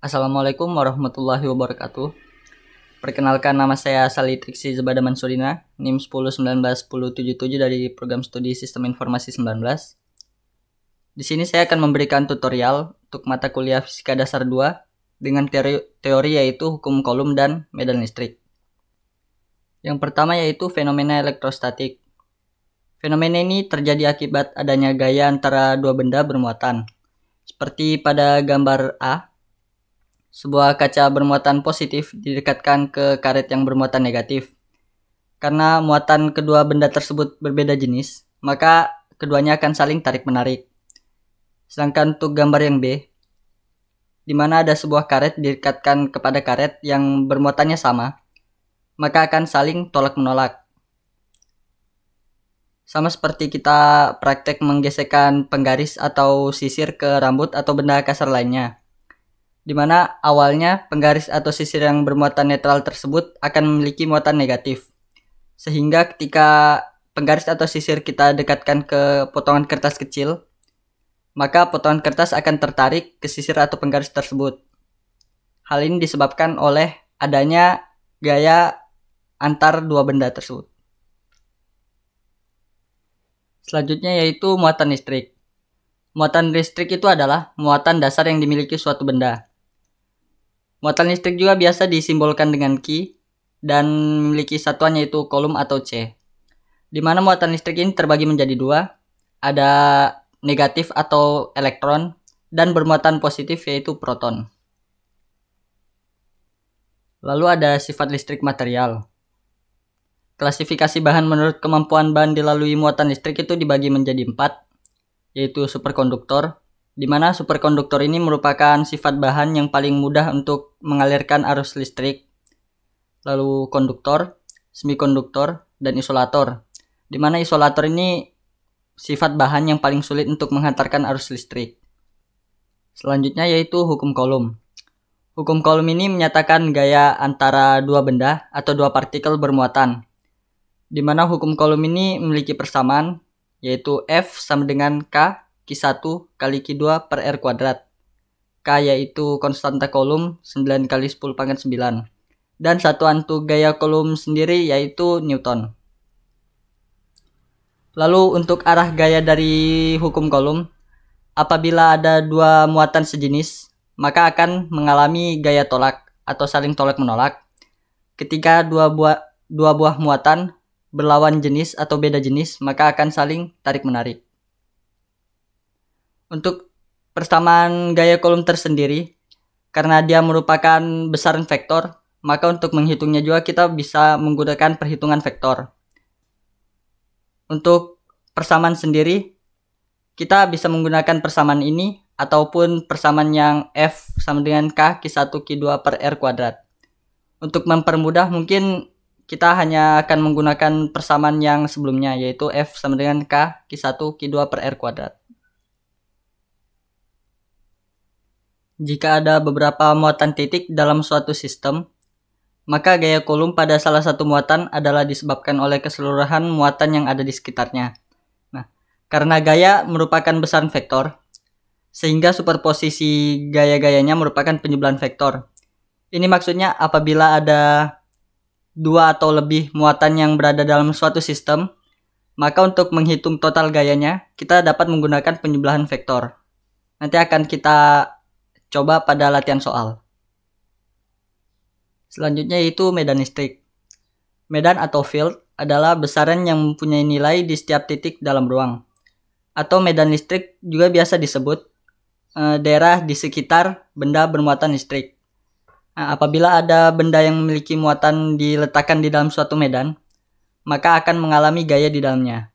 Assalamualaikum warahmatullahi wabarakatuh. Perkenalkan nama saya Sali Triksi Zebada Mansurina, NIM 1019177 dari program studi Sistem Informasi 19. Di sini saya akan memberikan tutorial untuk mata kuliah Fisika Dasar 2 dengan teori, teori yaitu hukum kolom dan medan listrik. Yang pertama yaitu fenomena elektrostatik. Fenomena ini terjadi akibat adanya gaya antara dua benda bermuatan. Seperti pada gambar A, sebuah kaca bermuatan positif didekatkan ke karet yang bermuatan negatif. Karena muatan kedua benda tersebut berbeda jenis, maka keduanya akan saling tarik-menarik. Sedangkan untuk gambar yang B, di mana ada sebuah karet didekatkan kepada karet yang bermuatannya sama, maka akan saling tolak-menolak. Sama seperti kita praktek menggesekkan penggaris atau sisir ke rambut atau benda kasar lainnya di mana awalnya penggaris atau sisir yang bermuatan netral tersebut akan memiliki muatan negatif. Sehingga ketika penggaris atau sisir kita dekatkan ke potongan kertas kecil, maka potongan kertas akan tertarik ke sisir atau penggaris tersebut. Hal ini disebabkan oleh adanya gaya antar dua benda tersebut. Selanjutnya yaitu muatan listrik. Muatan listrik itu adalah muatan dasar yang dimiliki suatu benda. Muatan listrik juga biasa disimbolkan dengan Q dan memiliki satuan yaitu kolom atau C. Di mana muatan listrik ini terbagi menjadi dua, ada negatif atau elektron dan bermuatan positif yaitu proton. Lalu ada sifat listrik material. Klasifikasi bahan menurut kemampuan bahan dilalui muatan listrik itu dibagi menjadi empat, yaitu superkonduktor, di mana superkonduktor ini merupakan sifat bahan yang paling mudah untuk mengalirkan arus listrik, lalu konduktor, semikonduktor, dan isolator, di mana isolator ini sifat bahan yang paling sulit untuk menghantarkan arus listrik. Selanjutnya yaitu hukum kolom. Hukum kolom ini menyatakan gaya antara dua benda atau dua partikel bermuatan, di mana hukum kolom ini memiliki persamaan, yaitu F sama dengan K Q1 kali Q2 per R kuadrat. K yaitu konstanta kolom 9 kali 10 pangkat 9. Dan satuan untuk gaya kolom sendiri yaitu Newton. Lalu untuk arah gaya dari hukum kolom, apabila ada dua muatan sejenis, maka akan mengalami gaya tolak atau saling tolak menolak ketika dua buah dua buah muatan berlawan jenis atau beda jenis, maka akan saling tarik-menarik untuk persamaan gaya kolom tersendiri karena dia merupakan besaran vektor, maka untuk menghitungnya juga kita bisa menggunakan perhitungan vektor. Untuk persamaan sendiri, kita bisa menggunakan persamaan ini ataupun persamaan yang F sama dengan K Q1 Q2 per R kuadrat. Untuk mempermudah mungkin kita hanya akan menggunakan persamaan yang sebelumnya yaitu F sama dengan K Q1 Q2 per R kuadrat. Jika ada beberapa muatan titik dalam suatu sistem, maka gaya kolom pada salah satu muatan adalah disebabkan oleh keseluruhan muatan yang ada di sekitarnya. Nah, karena gaya merupakan besaran vektor, sehingga superposisi gaya-gayanya merupakan penjumlahan vektor. Ini maksudnya apabila ada dua atau lebih muatan yang berada dalam suatu sistem, maka untuk menghitung total gayanya, kita dapat menggunakan penjumlahan vektor. Nanti akan kita Coba pada latihan soal. Selanjutnya yaitu medan listrik. Medan atau field adalah besaran yang mempunyai nilai di setiap titik dalam ruang. Atau medan listrik juga biasa disebut e, daerah di sekitar benda bermuatan listrik. Nah, apabila ada benda yang memiliki muatan diletakkan di dalam suatu medan, maka akan mengalami gaya di dalamnya.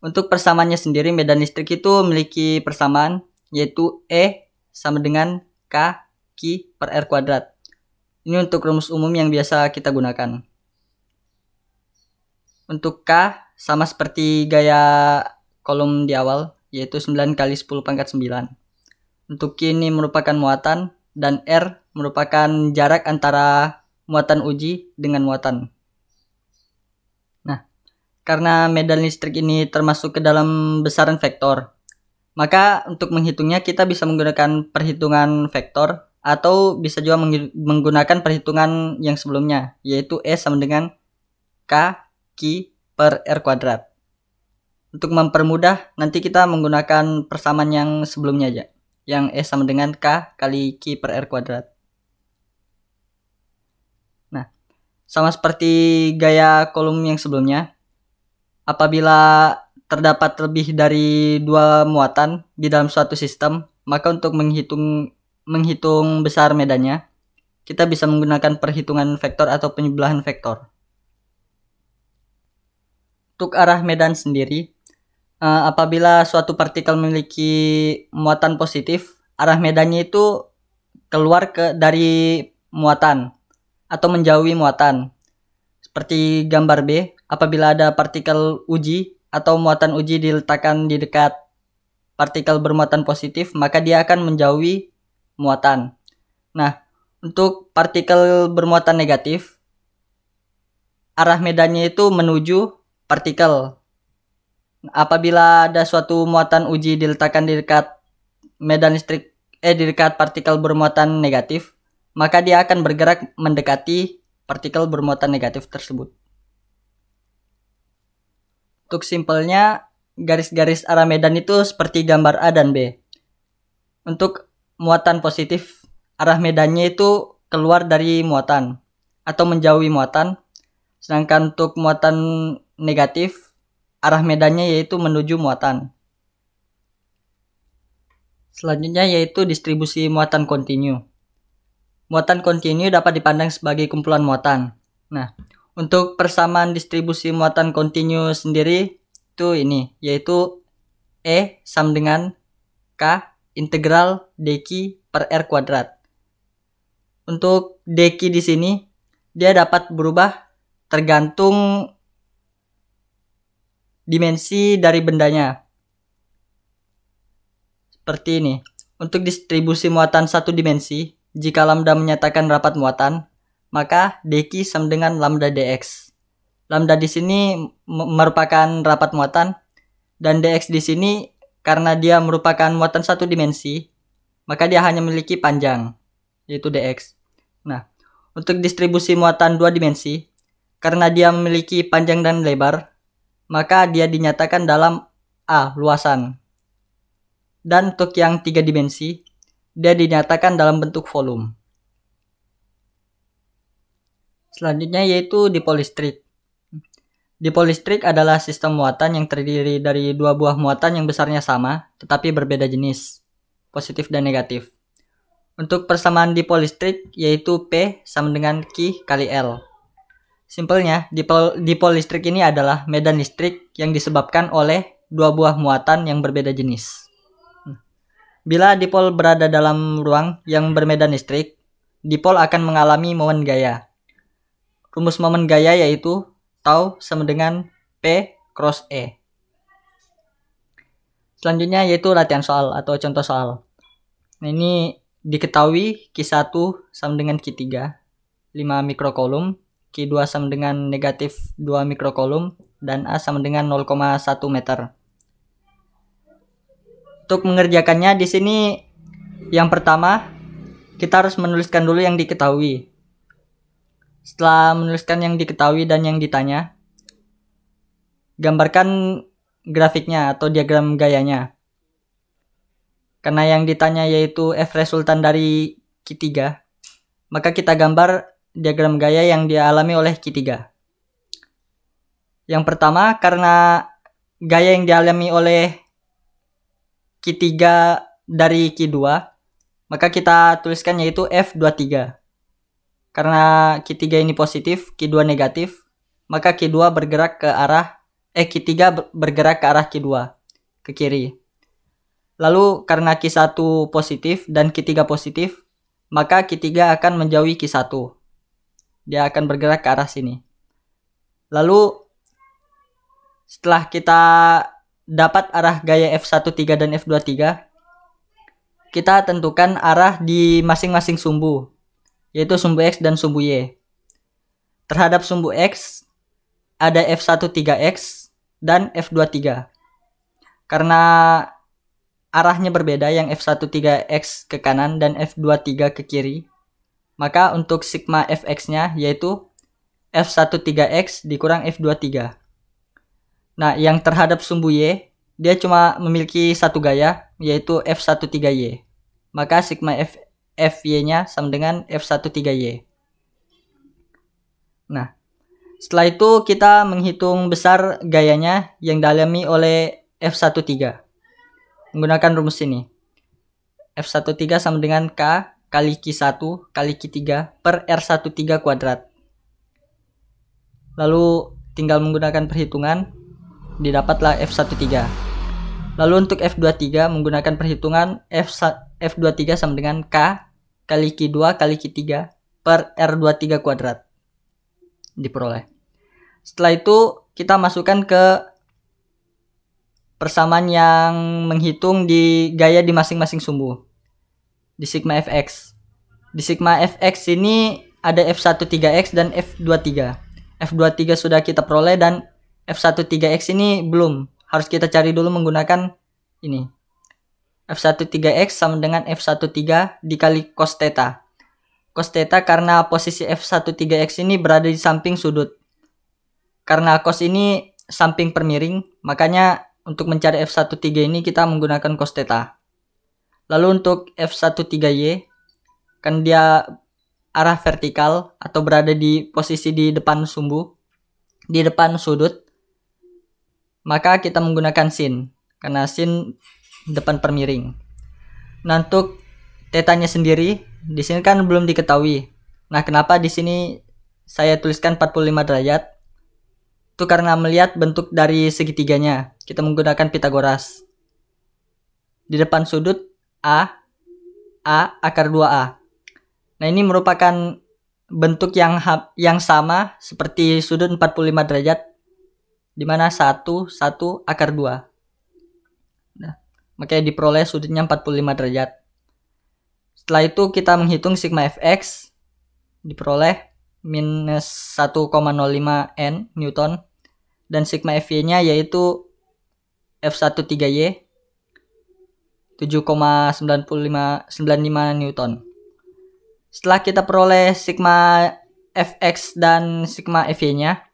Untuk persamaannya sendiri, medan listrik itu memiliki persamaan yaitu E sama dengan K Q per R kuadrat. Ini untuk rumus umum yang biasa kita gunakan. Untuk K sama seperti gaya kolom di awal, yaitu 9 kali 10 pangkat 9. Untuk Q ini merupakan muatan, dan R merupakan jarak antara muatan uji dengan muatan. Nah, karena medan listrik ini termasuk ke dalam besaran vektor, maka untuk menghitungnya kita bisa menggunakan perhitungan vektor atau bisa juga menggunakan perhitungan yang sebelumnya yaitu E sama dengan K Q per R kuadrat. Untuk mempermudah nanti kita menggunakan persamaan yang sebelumnya aja yang E sama dengan K kali Q per R kuadrat. Nah, sama seperti gaya kolom yang sebelumnya, apabila terdapat lebih dari dua muatan di dalam suatu sistem, maka untuk menghitung menghitung besar medannya, kita bisa menggunakan perhitungan vektor atau penyebelahan vektor. Untuk arah medan sendiri, eh, apabila suatu partikel memiliki muatan positif, arah medannya itu keluar ke dari muatan atau menjauhi muatan. Seperti gambar B, apabila ada partikel uji atau muatan uji diletakkan di dekat partikel bermuatan positif, maka dia akan menjauhi muatan. Nah, untuk partikel bermuatan negatif, arah medannya itu menuju partikel. Apabila ada suatu muatan uji diletakkan di dekat medan listrik eh di dekat partikel bermuatan negatif, maka dia akan bergerak mendekati partikel bermuatan negatif tersebut. Untuk simpelnya, garis-garis arah medan itu seperti gambar A dan B. Untuk muatan positif, arah medannya itu keluar dari muatan atau menjauhi muatan. Sedangkan untuk muatan negatif, arah medannya yaitu menuju muatan. Selanjutnya yaitu distribusi muatan kontinu. Muatan kontinu dapat dipandang sebagai kumpulan muatan. Nah, untuk persamaan distribusi muatan kontinu sendiri itu ini yaitu E sama dengan K integral deki per R kuadrat. Untuk deki di sini dia dapat berubah tergantung dimensi dari bendanya. Seperti ini. Untuk distribusi muatan satu dimensi, jika lambda menyatakan rapat muatan, maka dq sama dengan lambda dx. Lambda di sini merupakan rapat muatan dan dx di sini karena dia merupakan muatan satu dimensi, maka dia hanya memiliki panjang yaitu dx. Nah, untuk distribusi muatan dua dimensi, karena dia memiliki panjang dan lebar, maka dia dinyatakan dalam A luasan. Dan untuk yang tiga dimensi, dia dinyatakan dalam bentuk volume. Selanjutnya yaitu dipolistrik. Dipolistrik adalah sistem muatan yang terdiri dari dua buah muatan yang besarnya sama, tetapi berbeda jenis, positif dan negatif. Untuk persamaan dipolistrik yaitu P sama dengan Q kali L. Simpelnya, dipol listrik ini adalah medan listrik yang disebabkan oleh dua buah muatan yang berbeda jenis. Bila dipol berada dalam ruang yang bermedan listrik, dipol akan mengalami momen gaya. Rumus momen gaya yaitu tau sama dengan P cross E. Selanjutnya yaitu latihan soal atau contoh soal. Nah, ini diketahui Q1 sama dengan Q3 5 mikrokolom, Q2 sama dengan negatif 2 mikrokolom dan A sama dengan 0,1 meter. Untuk mengerjakannya di sini yang pertama kita harus menuliskan dulu yang diketahui. Setelah menuliskan yang diketahui dan yang ditanya, gambarkan grafiknya atau diagram gayanya. Karena yang ditanya yaitu F resultan dari Q3, maka kita gambar diagram gaya yang dialami oleh Q3. Yang pertama, karena gaya yang dialami oleh Q3 dari Q2, maka kita tuliskan yaitu F23. Karena Q3 ini positif, Q2 negatif, maka Q2 bergerak ke arah eh Q3 bergerak ke arah Q2 ke kiri. Lalu karena Q1 positif dan Q3 positif, maka Q3 akan menjauhi Q1. Dia akan bergerak ke arah sini. Lalu setelah kita dapat arah gaya F13 dan F23, kita tentukan arah di masing-masing sumbu yaitu sumbu X dan sumbu Y. Terhadap sumbu X, ada F13X dan F23. Karena arahnya berbeda yang F13X ke kanan dan F23 ke kiri, maka untuk sigma fx-nya yaitu F13X dikurang F23. Nah, yang terhadap sumbu Y, dia cuma memiliki satu gaya, yaitu F13Y. Maka sigma f FY-nya sama dengan F13Y. Nah, setelah itu kita menghitung besar gayanya yang dialami oleh F13 menggunakan rumus ini. F13 sama dengan K kali Q1 kali Q3 per R13 kuadrat. Lalu tinggal menggunakan perhitungan didapatlah F13. Lalu untuk F23 menggunakan perhitungan F F23 sama dengan K kali Q2 kali Q3 per R23 kuadrat diperoleh. Setelah itu kita masukkan ke persamaan yang menghitung di gaya di masing-masing sumbu di sigma fx. Di sigma fx ini ada f13x dan f23. f23 sudah kita peroleh dan f13x ini belum. Harus kita cari dulu menggunakan ini F13X sama dengan F13 dikali cos theta. Cos theta karena posisi F13X ini berada di samping sudut. Karena cos ini samping permiring makanya untuk mencari F13 ini kita menggunakan cos theta. Lalu untuk F13Y, kan dia arah vertikal atau berada di posisi di depan sumbu, di depan sudut, maka kita menggunakan sin. Karena sin depan permiring. Nah, untuk tetanya sendiri di sini kan belum diketahui. Nah, kenapa di sini saya tuliskan 45 derajat? Itu karena melihat bentuk dari segitiganya. Kita menggunakan Pitagoras. Di depan sudut A, A akar 2A. Nah, ini merupakan bentuk yang yang sama seperti sudut 45 derajat di mana 1 1 akar 2 makanya diperoleh sudutnya 45 derajat. Setelah itu kita menghitung sigma fx diperoleh minus 1,05 N Newton dan sigma Fy nya yaitu F13Y 7,95 Newton. Setelah kita peroleh sigma Fx dan sigma Fy nya,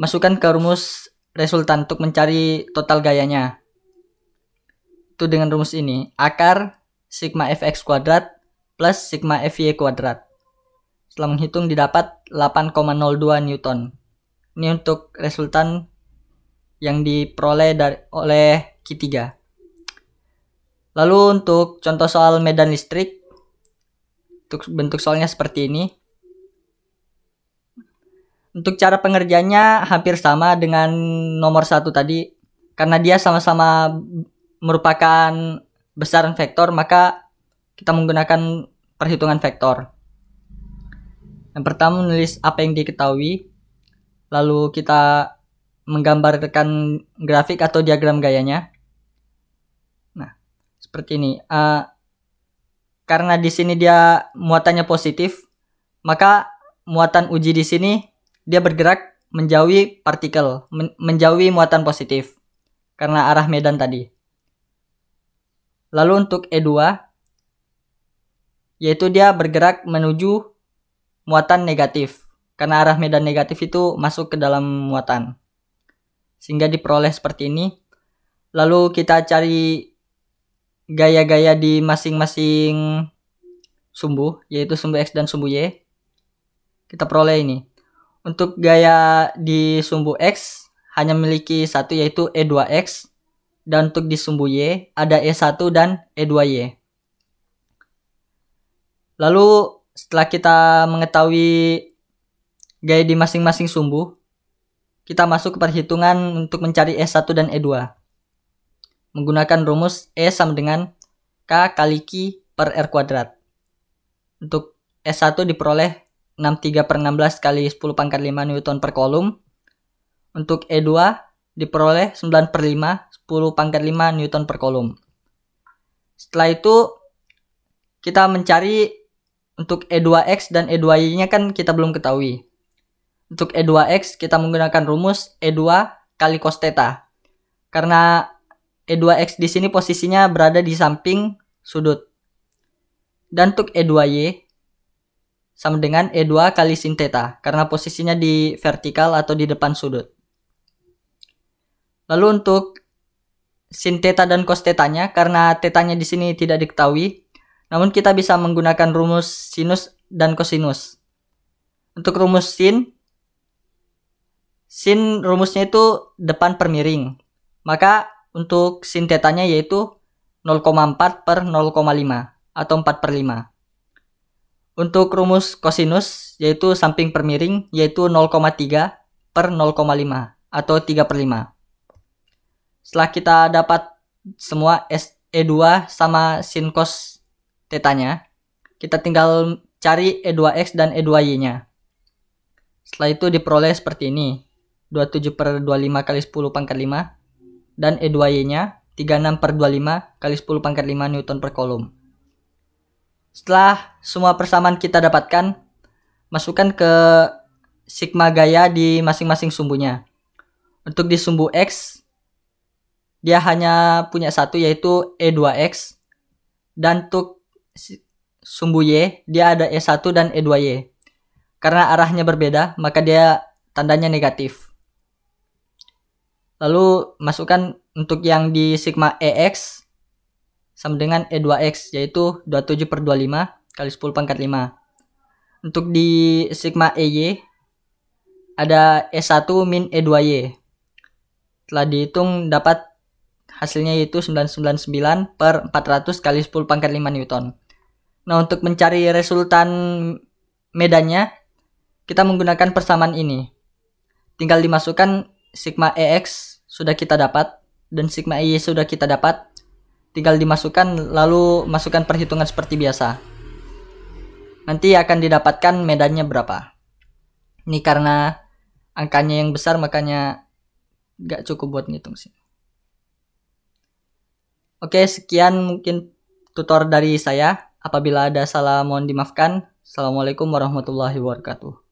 masukkan ke rumus resultan untuk mencari total gayanya itu dengan rumus ini akar sigma fx kuadrat plus sigma fy kuadrat setelah menghitung didapat 8,02 newton ini untuk resultan yang diperoleh dari oleh Q3 lalu untuk contoh soal medan listrik untuk bentuk soalnya seperti ini untuk cara pengerjaannya hampir sama dengan nomor satu tadi karena dia sama-sama merupakan besaran vektor, maka kita menggunakan perhitungan vektor. Yang pertama menulis apa yang diketahui, lalu kita menggambarkan grafik atau diagram gayanya. Nah, seperti ini. Uh, karena di sini dia muatannya positif, maka muatan uji di sini dia bergerak menjauhi partikel, men menjauhi muatan positif karena arah medan tadi. Lalu untuk E2 yaitu dia bergerak menuju muatan negatif karena arah medan negatif itu masuk ke dalam muatan. Sehingga diperoleh seperti ini. Lalu kita cari gaya-gaya di masing-masing sumbu yaitu sumbu X dan sumbu Y. Kita peroleh ini. Untuk gaya di sumbu X hanya memiliki satu yaitu E2X dan untuk di sumbu Y ada E1 dan E2Y. Lalu setelah kita mengetahui gaya di masing-masing sumbu, kita masuk ke perhitungan untuk mencari E1 dan E2. Menggunakan rumus E sama dengan K kali Q per R kuadrat. Untuk e 1 diperoleh 63 per 16 kali 10 pangkat 5 Newton per kolom. Untuk E2 diperoleh 9 per 5, 10 pangkat 5 Newton per kolom. Setelah itu, kita mencari untuk E2X dan E2Y-nya kan kita belum ketahui. Untuk E2X, kita menggunakan rumus E2 kali cos theta. Karena E2X di sini posisinya berada di samping sudut. Dan untuk E2Y, sama dengan E2 kali sin theta, karena posisinya di vertikal atau di depan sudut. Lalu untuk sin theta dan cos tetanya, karena tetanya di sini tidak diketahui, namun kita bisa menggunakan rumus sinus dan kosinus. Untuk rumus sin, sin rumusnya itu depan per miring. Maka untuk sin tetanya yaitu 0,4 per 0,5 atau 4 per 5. Untuk rumus kosinus yaitu samping per miring yaitu 0,3 per 0,5 atau 3 per 5. Setelah kita dapat semua E2 sama sin cos tetanya, kita tinggal cari E2X dan E2Y-nya. Setelah itu diperoleh seperti ini. 27 per 25 kali 10 pangkat 5. Dan E2Y-nya 36 per 25 kali 10 pangkat 5 Newton per kolom. Setelah semua persamaan kita dapatkan, masukkan ke sigma gaya di masing-masing sumbunya. Untuk di sumbu X, dia hanya punya satu yaitu E2X dan untuk sumbu Y dia ada E1 dan E2Y. Karena arahnya berbeda, maka dia tandanya negatif. Lalu masukkan untuk yang di sigma EX sama dengan E2X yaitu 27 per 25 kali 10 pangkat 5. Untuk di sigma EY ada E1 min E2Y. Telah dihitung dapat hasilnya yaitu 999 per 400 kali 10 pangkat 5 Newton. Nah, untuk mencari resultan medannya, kita menggunakan persamaan ini. Tinggal dimasukkan sigma EX sudah kita dapat dan sigma ey sudah kita dapat. Tinggal dimasukkan lalu masukkan perhitungan seperti biasa. Nanti akan didapatkan medannya berapa. Ini karena angkanya yang besar makanya gak cukup buat ngitung sih. Oke, sekian mungkin tutor dari saya. Apabila ada salah mohon dimaafkan. Assalamualaikum warahmatullahi wabarakatuh.